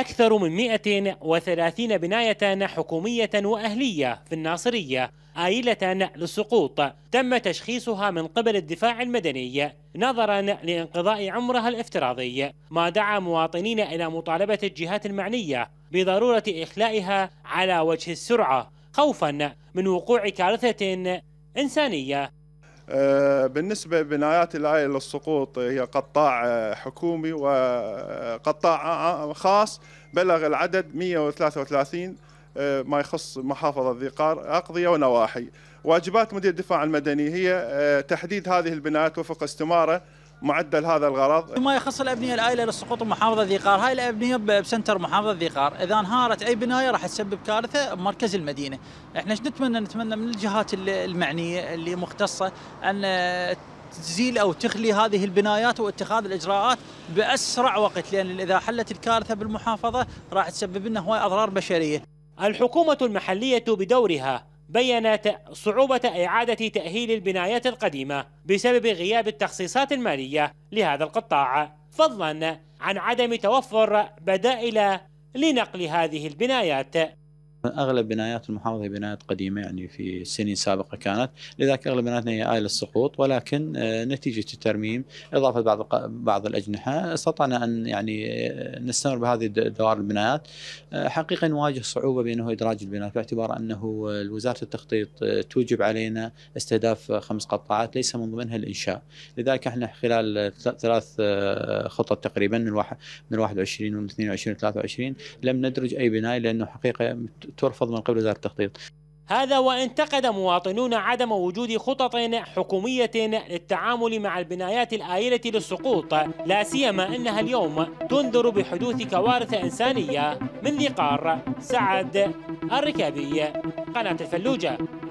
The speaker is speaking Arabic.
أكثر من 130 بناية حكومية وأهلية في الناصرية آيلة للسقوط تم تشخيصها من قبل الدفاع المدني نظرا لانقضاء عمرها الافتراضي ما دعا مواطنين إلى مطالبة الجهات المعنية بضرورة إخلائها على وجه السرعة خوفا من وقوع كارثة إنسانية آه، بالنسبة بنايات الآية للسقوط هي قطاع حكومي وقطاع خاص بلغ العدد 133 آه، ما يخص محافظة ذي قار أقضية ونواحي واجبات مدير الدفاع المدني هي آه، تحديد هذه البنايات وفق استمارة معدل هذا الغرض ما يخص الابنيه الايله للسقوط بمحافظه ذي قار هاي الابنيه بسنتر محافظه ذي قار اذا انهارت اي بنايه راح تسبب كارثه بمركز المدينه احنا ايش نتمنى نتمنى من الجهات المعنيه اللي مختصه ان تزيل او تخلي هذه البنايات واتخاذ الاجراءات باسرع وقت لان اذا حلت الكارثه بالمحافظه راح تسبب لنا هواي اضرار بشريه الحكومه المحليه بدورها بينت صعوبة إعادة تأهيل البنايات القديمة بسبب غياب التخصيصات المالية لهذا القطاع فضلا عن عدم توفر بدائل لنقل هذه البنايات اغلب بنايات المحافظه هي بنايات قديمه يعني في سنين سابقه كانت، لذلك اغلب بناياتنا هي آية السقوط ولكن آه، نتيجه الترميم اضافه بعض بعض الاجنحه استطعنا ان يعني آه، نستمر بهذه دوار البنايات. آه، حقيقه نواجه صعوبه بانه ادراج البنايات باعتبار انه وزاره التخطيط توجب علينا استهداف خمس قطاعات ليس من ضمنها الانشاء، لذلك احنا خلال ثلاث خطط تقريبا من من 21 و 22 و 23 لم ندرج اي بنايه لانه حقيقه ترفض من قبل وزارة التخطيط هذا وانتقد مواطنون عدم وجود خطط حكومية للتعامل مع البنايات الآيلة للسقوط لا سيما أنها اليوم تنذر بحدوث كوارث إنسانية من ذي قار سعد الركابي قناة الفلوجة